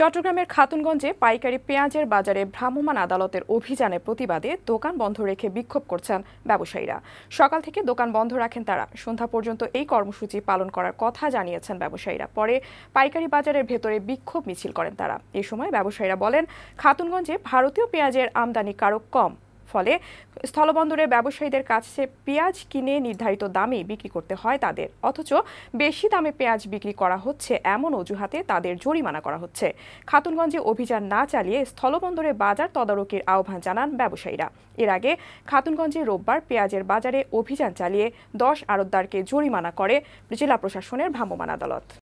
চট্টগ্রামের খাতুনগঞ্জে পাইকারি পেঁয়াজের বাজারে ভ্রাম্যমাণ আদালতের অভিযানের প্রতিবাদে দোকান বন্ধ রেখে বিক্ষোভ করছেন ব্যবসায়ীরা সকাল থেকে দোকান বন্ধ রাখেন তারা সন্ধ্যা পর্যন্ত এই কর্মসূচি পালন করার কথা জানিয়েছেন ব্যবসায়ীরা পরে পাইকারি বাজারের ভেতরে বিক্ষোভ মিছিল করেন তারা এ সময় ব্যবসায়ীরা বলেন খাতুনগঞ্জে ভারতীয় পেঁয়াজের আমদানি কারক কম ফলে স্থলবন্দরে ব্যবসায়ীদের কাছে পেঁয়াজ কিনে নির্ধারিত দামে বিক্রি করতে হয় তাদের অথচ বেশি দামে পেঁয়াজ বিক্রি করা হচ্ছে এমন অজুহাতে তাদের জরিমানা করা হচ্ছে খাতুনগঞ্জে অভিযান না চালিয়ে স্থলবন্দরে বাজার তদারকির আহ্বান জানান ব্যবসায়ীরা এর আগে খাতুনগঞ্জে রোববার পেঁয়াজের বাজারে অভিযান চালিয়ে দশ আড়তদারকে জরিমানা করে জেলা প্রশাসনের ভ্রাম্যমাণ আদালত